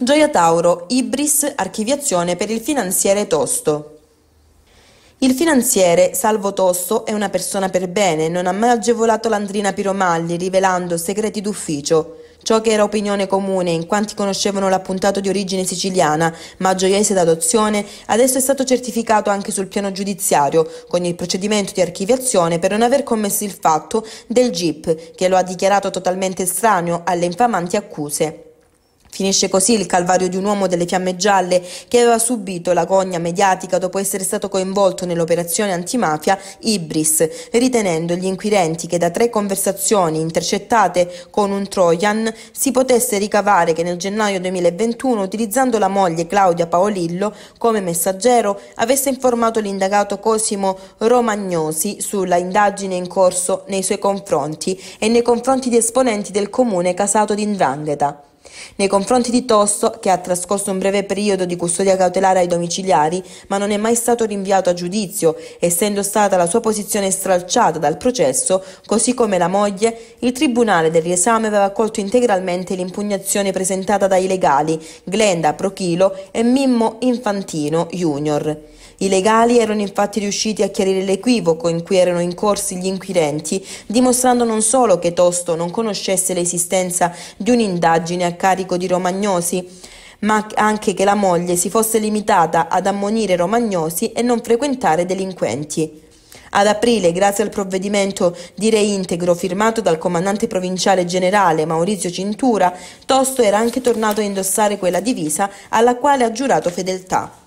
Gioia Tauro, Ibris, archiviazione per il finanziere Tosto. Il finanziere Salvo Tosto è una persona per bene, non ha mai agevolato l'andrina Piromalli rivelando segreti d'ufficio. Ciò che era opinione comune in quanti conoscevano l'appuntato di origine siciliana, ma gioiese d'adozione, adesso è stato certificato anche sul piano giudiziario, con il procedimento di archiviazione per non aver commesso il fatto del GIP, che lo ha dichiarato totalmente estraneo alle infamanti accuse. Finisce così il calvario di un uomo delle fiamme gialle che aveva subito la gogna mediatica dopo essere stato coinvolto nell'operazione antimafia Ibris, ritenendo gli inquirenti che da tre conversazioni intercettate con un Trojan si potesse ricavare che nel gennaio 2021, utilizzando la moglie Claudia Paolillo come messaggero, avesse informato l'indagato Cosimo Romagnosi sulla indagine in corso nei suoi confronti e nei confronti di esponenti del comune casato di Ndrangheta. Nei confronti di Tosso, che ha trascorso un breve periodo di custodia cautelare ai domiciliari, ma non è mai stato rinviato a giudizio, essendo stata la sua posizione stralciata dal processo, così come la moglie, il Tribunale del riesame aveva accolto integralmente l'impugnazione presentata dai legali Glenda Prochilo e Mimmo Infantino Junior. I legali erano infatti riusciti a chiarire l'equivoco in cui erano incorsi gli inquirenti, dimostrando non solo che Tosto non conoscesse l'esistenza di un'indagine a carico carico di Romagnosi, ma anche che la moglie si fosse limitata ad ammonire Romagnosi e non frequentare delinquenti. Ad aprile, grazie al provvedimento di reintegro firmato dal comandante provinciale generale Maurizio Cintura, Tosto era anche tornato a indossare quella divisa alla quale ha giurato fedeltà.